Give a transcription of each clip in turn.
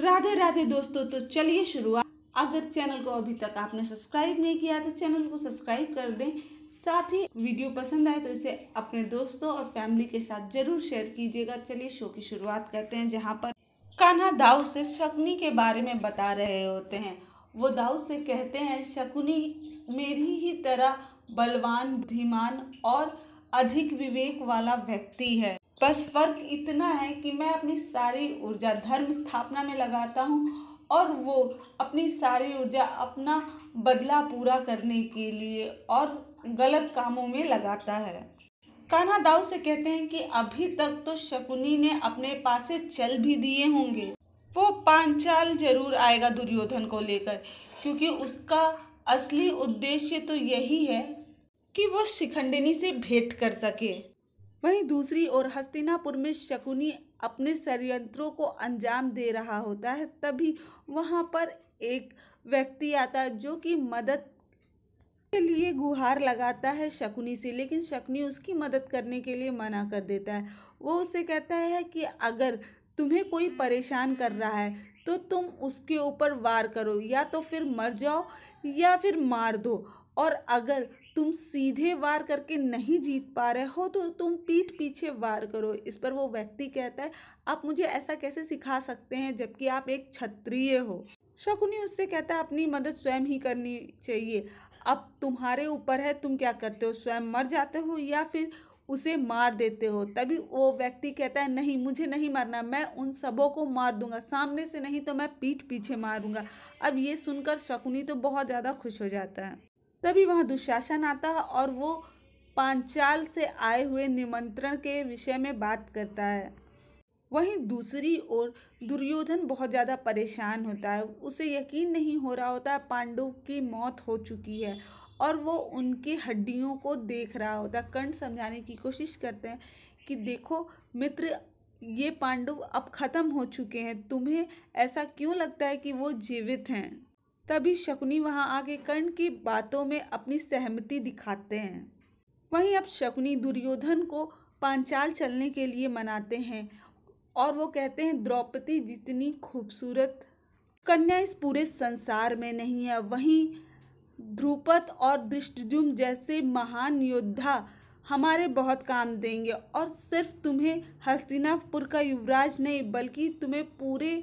राधे राधे दोस्तों तो चलिए शुरुआत अगर चैनल को अभी तक आपने सब्सक्राइब नहीं किया तो चैनल को सब्सक्राइब कर दें साथ ही वीडियो पसंद आए तो इसे अपने दोस्तों और फैमिली के साथ जरूर शेयर कीजिएगा चलिए शो की शुरुआत करते हैं जहाँ पर कान्हा दाऊ से शकुनी के बारे में बता रहे होते हैं वो दाऊ से कहते हैं शकुनी मेरी ही तरह बलवान बुद्धिमान और अधिक विवेक वाला व्यक्ति है बस फर्क इतना है कि मैं अपनी सारी ऊर्जा धर्म स्थापना में लगाता हूँ और वो अपनी सारी ऊर्जा अपना बदला पूरा करने के लिए और गलत कामों में लगाता है कान्हा दाऊ से कहते हैं कि अभी तक तो शकुनी ने अपने पास से चल भी दिए होंगे वो पांचाल जरूर आएगा दुर्योधन को लेकर क्योंकि उसका असली उद्देश्य तो यही है कि वो शिखंडिनी से भेंट कर सके वहीं दूसरी ओर हस्तिनापुर में शकुनी अपने षडयंत्रों को अंजाम दे रहा होता है तभी वहाँ पर एक व्यक्ति आता है जो कि मदद के लिए गुहार लगाता है शकुनी से लेकिन शकुनी उसकी मदद करने के लिए मना कर देता है वो उसे कहता है कि अगर तुम्हें कोई परेशान कर रहा है तो तुम उसके ऊपर वार करो या तो फिर मर जाओ या फिर मार दो और अगर तुम सीधे वार करके नहीं जीत पा रहे हो तो तुम पीठ पीछे वार करो इस पर वो व्यक्ति कहता है आप मुझे ऐसा कैसे सिखा सकते हैं जबकि आप एक क्षत्रिय हो शकुनी उससे कहता है अपनी मदद स्वयं ही करनी चाहिए अब तुम्हारे ऊपर है तुम क्या करते हो स्वयं मर जाते हो या फिर उसे मार देते हो तभी वो व्यक्ति कहता है नहीं मुझे नहीं मारना मैं उन सबों को मार दूंगा सामने से नहीं तो मैं पीठ पीछे मारूंगा अब ये सुनकर शकुनी तो बहुत ज़्यादा खुश हो जाता है तभी वहाँ दुशासन आता है और वो पांचाल से आए हुए निमंत्रण के विषय में बात करता है वहीं दूसरी ओर दुर्योधन बहुत ज़्यादा परेशान होता है उसे यकीन नहीं हो रहा होता पांडव की मौत हो चुकी है और वो उनकी हड्डियों को देख रहा होता कर्ण समझाने की कोशिश करते हैं कि देखो मित्र ये पांडव अब ख़त्म हो चुके हैं तुम्हें ऐसा क्यों लगता है कि वो जीवित हैं तभी शकुनी वहां आके कर्ण की बातों में अपनी सहमति दिखाते हैं वहीं अब शकुनी दुर्योधन को पांचाल चलने के लिए मनाते हैं और वो कहते हैं द्रौपदी जितनी खूबसूरत कन्या इस पूरे संसार में नहीं है वहीं ध्रुपद और दृष्टजुम जैसे महान योद्धा हमारे बहुत काम देंगे और सिर्फ तुम्हें हस्तिनापुर का युवराज नहीं बल्कि तुम्हें पूरे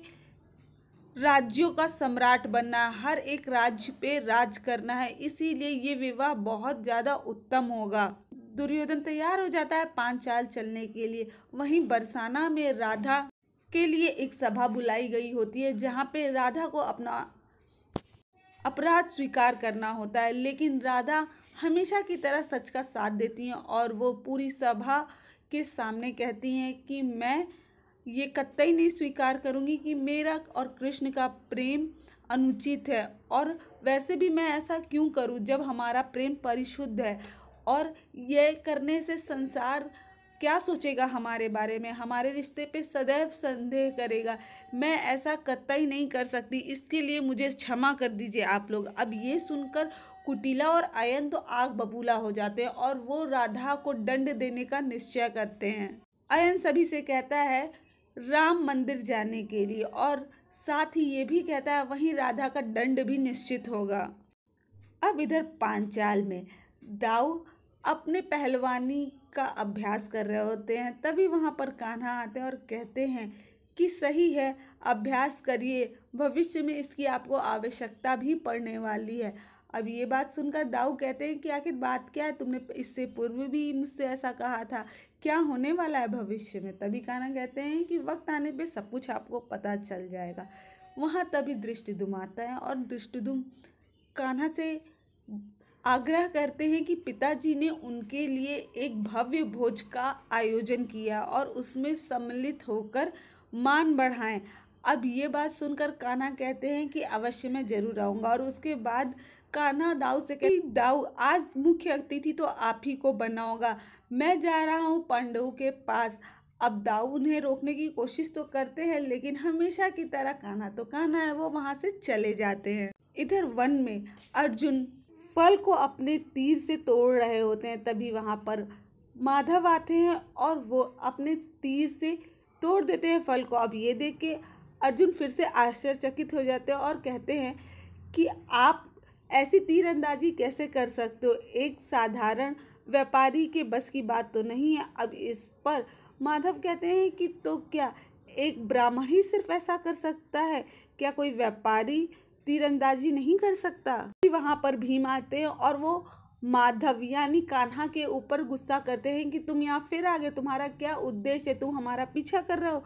राज्यों का सम्राट बनना हर एक राज्य पे राज करना है इसीलिए ये विवाह बहुत ज़्यादा उत्तम होगा दुर्योधन तैयार हो जाता है पाँच साल चलने के लिए वहीं बरसाना में राधा के लिए एक सभा बुलाई गई होती है जहाँ पे राधा को अपना अपराध स्वीकार करना होता है लेकिन राधा हमेशा की तरह सच का साथ देती हैं और वो पूरी सभा के सामने कहती हैं कि मैं ये कतई नहीं स्वीकार करूँगी कि मेरा और कृष्ण का प्रेम अनुचित है और वैसे भी मैं ऐसा क्यों करूँ जब हमारा प्रेम परिशुद्ध है और ये करने से संसार क्या सोचेगा हमारे बारे में हमारे रिश्ते पे सदैव संदेह करेगा मैं ऐसा कतई नहीं कर सकती इसके लिए मुझे क्षमा कर दीजिए आप लोग अब ये सुनकर कुटिला और आयन तो आग बबूला हो जाते हैं और वो राधा को दंड देने का निश्चय करते हैं आयन सभी से कहता है राम मंदिर जाने के लिए और साथ ही ये भी कहता है वहीं राधा का दंड भी निश्चित होगा अब इधर पांचाल में दाऊ अपने पहलवानी का अभ्यास कर रहे होते हैं तभी वहाँ पर कान्हा आते हैं और कहते हैं कि सही है अभ्यास करिए भविष्य में इसकी आपको आवश्यकता भी पड़ने वाली है अब ये बात सुनकर दाऊ कहते हैं कि आखिर बात क्या है तुमने इससे पूर्व भी मुझसे ऐसा कहा था क्या होने वाला है भविष्य में तभी कहना कहते हैं कि वक्त आने पे सब कुछ आपको पता चल जाएगा वहाँ तभी दृष्टिधुम आता है और दृष्टिधुम कान्हा से आग्रह करते हैं कि पिताजी ने उनके लिए एक भव्य भोज का आयोजन किया और उसमें सम्मिलित होकर मान बढ़ाएं अब ये बात सुनकर कान्हा कहते हैं कि अवश्य मैं ज़रूर आऊँगा और उसके बाद कान्हा दाऊ से कही दाऊ आज मुख्य अतिथि तो आप ही को बना होगा मैं जा रहा हूँ पांडव के पास अब दाऊ उन्हें रोकने की कोशिश तो करते हैं लेकिन हमेशा की तरह कान्हा तो कान्हा है वो वहाँ से चले जाते हैं इधर वन में अर्जुन फल को अपने तीर से तोड़ रहे होते हैं तभी वहाँ पर माधव आते हैं और वो अपने तीर से तोड़ देते हैं फल को अब ये देख के अर्जुन फिर से आश्चर्यचकित हो जाते हैं और कहते हैं कि आप ऐसी तीरंदाजी कैसे कर सकते हो एक साधारण व्यापारी के बस की बात तो नहीं है अब इस पर माधव कहते हैं कि तो क्या एक ब्राह्मण ही सिर्फ ऐसा कर सकता है क्या कोई व्यापारी तीरंदाजी नहीं कर सकता वहाँ पर भीम आते हैं और वो माधव यानी कान्हा के ऊपर गुस्सा करते हैं कि तुम यहाँ फिर आ गए तुम्हारा क्या उद्देश्य है तुम हमारा पीछा कर रहे हो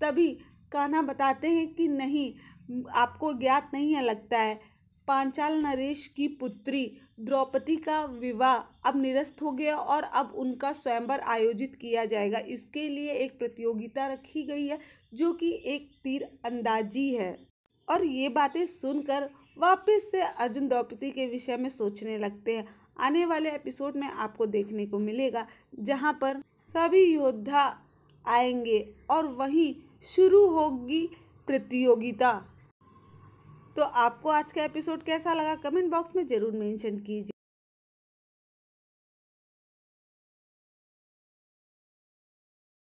तभी कान्हा बताते हैं कि नहीं आपको ज्ञात नहीं है लगता है पांचाल नरेश की पुत्री द्रौपदी का विवाह अब निरस्त हो गया और अब उनका स्वयंवर आयोजित किया जाएगा इसके लिए एक प्रतियोगिता रखी गई है जो कि एक तीर अंदाजी है और ये बातें सुनकर वापस से अर्जुन द्रौपदी के विषय में सोचने लगते हैं आने वाले एपिसोड में आपको देखने को मिलेगा जहाँ पर सभी योद्धा आएंगे और वहीं शुरू होगी प्रतियोगिता तो आपको आज का एपिसोड कैसा लगा कमेंट बॉक्स में ज़रूर मेंशन कीजिए